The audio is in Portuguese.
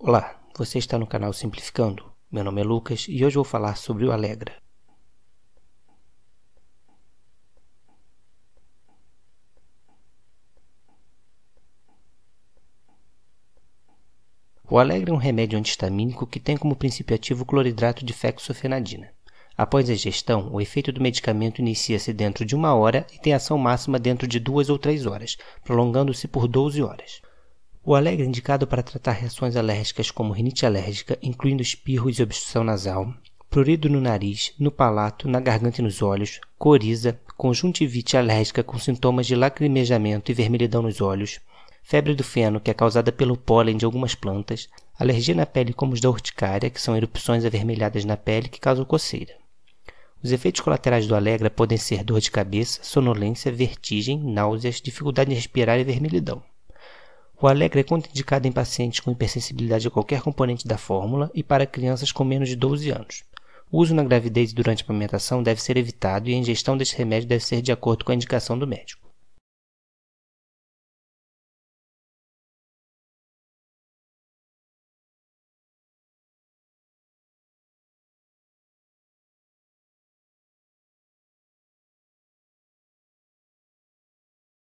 Olá, você está no canal Simplificando. Meu nome é Lucas e hoje vou falar sobre o Alegra. O Alegra é um remédio antihistamínico que tem como princípio ativo cloridrato de fexofenadina. Após a ingestão, o efeito do medicamento inicia-se dentro de uma hora e tem ação máxima dentro de duas ou três horas, prolongando-se por 12 horas. O alegre é indicado para tratar reações alérgicas como rinite alérgica, incluindo espirros e obstrução nasal, prurido no nariz, no palato, na garganta e nos olhos, coriza, conjuntivite alérgica com sintomas de lacrimejamento e vermelhidão nos olhos, febre do feno, que é causada pelo pólen de algumas plantas, alergia na pele como os da urticária, que são erupções avermelhadas na pele que causam coceira. Os efeitos colaterais do Alegra podem ser dor de cabeça, sonolência, vertigem, náuseas, dificuldade em respirar e vermelhidão. O Alegre é contraindicado em pacientes com hipersensibilidade a qualquer componente da fórmula e para crianças com menos de 12 anos. O uso na gravidez e durante a amamentação deve ser evitado e a ingestão deste remédio deve ser de acordo com a indicação do médico.